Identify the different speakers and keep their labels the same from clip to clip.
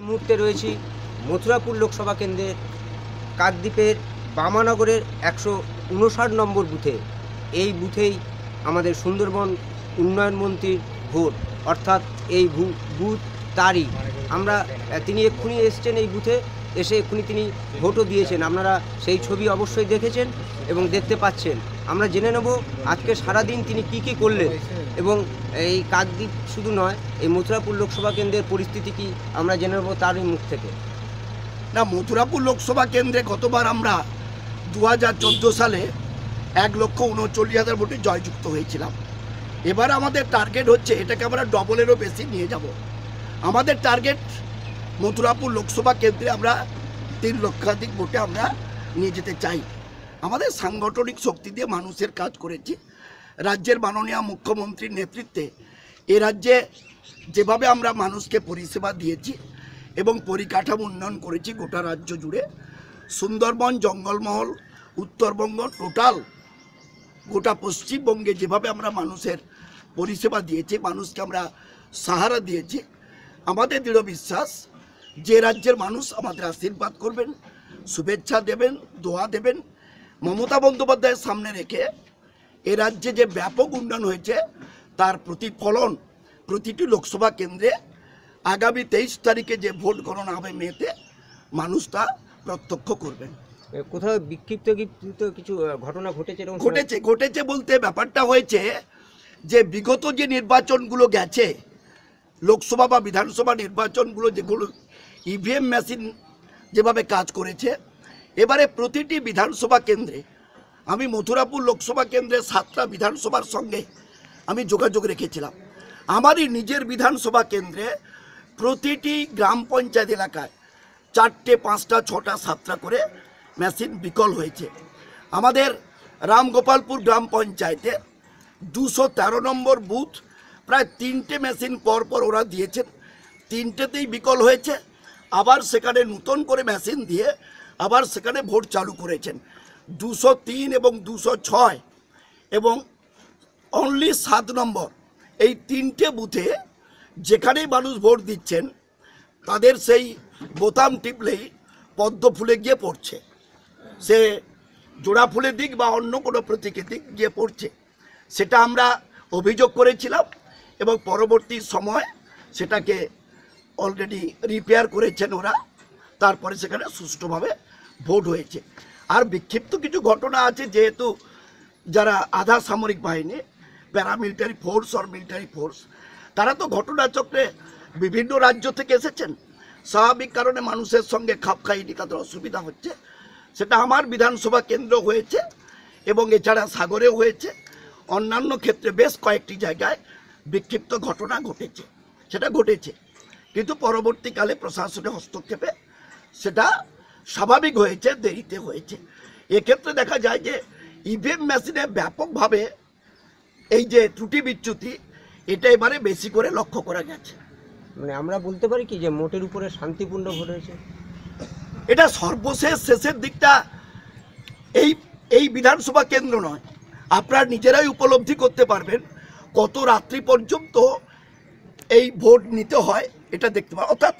Speaker 1: এই মুহূর্তে রয়েছি মথুরাপুর লোকসভা কেন্দ্রের কাকদ্বীপের বামানগরের একশো উনষাট নম্বর বুথে এই বুথেই আমাদের সুন্দরবন উন্নয়ন মন্ত্রীর ভোট অর্থাৎ এই বুথ তারই আমরা তিনি এক্ষুনি এসছেন এই বুথে এসে এক্ষুনি তিনি ভোটও দিয়েছেন আপনারা সেই ছবি অবশ্যই দেখেছেন এবং দেখতে পাচ্ছেন আমরা জেনে নেব আজকে সারাদিন তিনি কি কি করলেন এবং এই কাকদ্বীপ শুধু নয় এই মথুরাপুর লোকসভা কেন্দ্রের পরিস্থিতি কি আমরা জেনে নেব
Speaker 2: তারই মুখ থেকে না মথুরাপুর লোকসভা কেন্দ্রে গতবার আমরা দু সালে এক লক্ষ উনচল্লিশ হাজার ভোটে জয়যুক্ত হয়েছিলাম এবার আমাদের টার্গেট হচ্ছে এটাকে আমরা ডবলেরও বেশি নিয়ে যাব আমাদের টার্গেট মথুরাপুর লোকসভা কেন্দ্রে আমরা তিন লক্ষাধিক ভোটে আমরা নিয়ে যেতে চাই আমাদের সাংগঠনিক শক্তি দিয়ে মানুষের কাজ করেছি রাজ্যের মাননীয় মুখ্যমন্ত্রীর নেতৃত্বে এ রাজ্যে যেভাবে আমরা মানুষকে পরিষেবা দিয়েছি এবং পরিকাঠামো উন্নয়ন করেছি গোটা রাজ্য জুড়ে সুন্দরবন জঙ্গলমহল উত্তরবঙ্গ টোটাল গোটা পশ্চিমবঙ্গে যেভাবে আমরা মানুষের পরিষেবা দিয়েছি মানুষকে আমরা সাহারা দিয়েছি আমাদের দৃঢ় বিশ্বাস যে রাজ্যের মানুষ আমাদের আশীর্বাদ করবেন শুভেচ্ছা দেবেন দোয়া দেবেন মমতা বন্দ্যোপাধ্যায়ের সামনে রেখে এ রাজ্যে যে ব্যাপক উন্নয়ন হয়েছে তার প্রতিফলন প্রতিটি লোকসভা কেন্দ্রে আগামী তেইশ তারিখে যে ভোট গণনা হবে মেতে মানুষ তা প্রত্যক্ষ করবেন কোথাও বিক্ষিপ্ত কিছু ঘটনা ঘটেছে ঘটেছে ঘটেছে বলতে ব্যাপারটা হয়েছে যে বিগত যে নির্বাচনগুলো গেছে লোকসভা বা বিধানসভা নির্বাচনগুলো যেগুলো ইভিএম মেশিন যেভাবে কাজ করেছে এবারে প্রতিটি বিধানসভা কেন্দ্রে আমি মথুরাপুর লোকসভা কেন্দ্রে সাতটা বিধানসভার সঙ্গে আমি যোগাযোগ রেখেছিলাম আমারই নিজের বিধানসভা কেন্দ্রে প্রতিটি গ্রাম পঞ্চায়েত এলাকায় চারটে পাঁচটা ছটা সাতটা করে মেশিন বিকল হয়েছে আমাদের রামগোপালপুর গ্রাম পঞ্চায়েতে দুশো তেরো নম্বর বুথ প্রায় তিনটে মেশিন পরপর ওরা দিয়েছেন তিনটেতেই বিকল হয়েছে আবার সেখানে নতুন করে মেশিন দিয়ে আবার সেখানে ভোট চালু করেছেন দুশো তিন এবং দুশো ছয় এবং অনলি সাত নম্বর এই তিনটে বুথে যেখানেই মানুষ ভোট দিচ্ছেন তাদের সেই বোতাম টিপলেই পদ্ম ফুলে গিয়ে পড়ছে সে জোড়া ফুলে দিক বা অন্য কোনো প্রতীকের দিক গিয়ে পড়ছে সেটা আমরা অভিযোগ করেছিলাম এবং পরবর্তী সময় সেটাকে অলরেডি রিপেয়ার করেছেন ওরা তারপরে সেখানে সুষ্ঠুভাবে ভোট হয়েছে আর বিক্ষিপ্ত কিছু ঘটনা আছে যেহেতু যারা আধা সামরিক বাহিনী paramilitary force or military force তারা তো ঘটনাচক্রে বিভিন্ন রাজ্য থেকে এসেছেন স্বাভাবিক কারণে মানুষের সঙ্গে খাপ খাইনি তাদের অসুবিধা হচ্ছে সেটা আমার বিধানসভা কেন্দ্র হয়েছে এবং এছাড়া সাগরে হয়েছে অন্যান্য ক্ষেত্রে বেশ কয়েকটি জায়গায় বিক্ষিপ্ত ঘটনা ঘটেছে সেটা ঘটেছে কিন্তু পরবর্তীকালে প্রশাসনের হস্তক্ষেপে সেটা স্বাভাবিক হয়েছে দেরিতে হয়েছে এক্ষেত্রে দেখা যায় যে ইভিএম e মেশিনে ব্যাপকভাবে এই যে ত্রুটি বিচ্যুতি এটা এবারে বেশি করে লক্ষ্য করা গেছে
Speaker 1: মানে আমরা বলতে পারি কি যে মোটের উপরে
Speaker 2: শান্তিপূর্ণ ভোট হয়েছে এটা সর্বশেষ শেষের দিকটা এই এই বিধানসভা কেন্দ্র নয় আপনারা নিজেরাই উপলব্ধি করতে পারবেন কত রাত্রি পর্যন্ত এই ভোট নিতে হয় এটা দেখতে পাবেন অর্থাৎ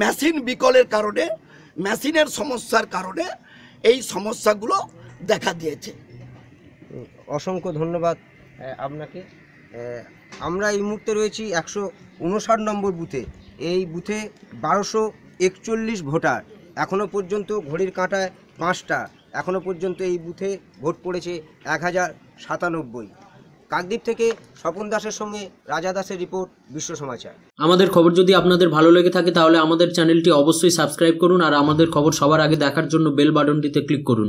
Speaker 2: মেশিন বিকলের কারণে মেশিনের সমস্যার কারণে এই সমস্যাগুলো দেখা দিয়েছে
Speaker 1: অসংখ্য ধন্যবাদ আপনাকে আমরা এই মুহূর্তে রয়েছি একশো উনষাট নম্বর বুথে এই বুথে বারোশো একচল্লিশ ভোটার এখনও পর্যন্ত ঘড়ির কাঁটায় পাঁচটা এখনও পর্যন্ত এই বুথে ভোট পড়েছে এক হাজার সাতানব্বই কাকদ্বীপ থেকে স্বপন দাসের সঙ্গে রাজা দাসের রিপোর্ট বিশ্ব সমাচার আমাদের খবর যদি আপনাদের ভালো লেগে থাকে তাহলে আমাদের চ্যানেলটি অবশ্যই সাবস্ক্রাইব করুন আর আমাদের খবর সবার আগে দেখার জন্য বেল বাটনটিতে ক্লিক করুন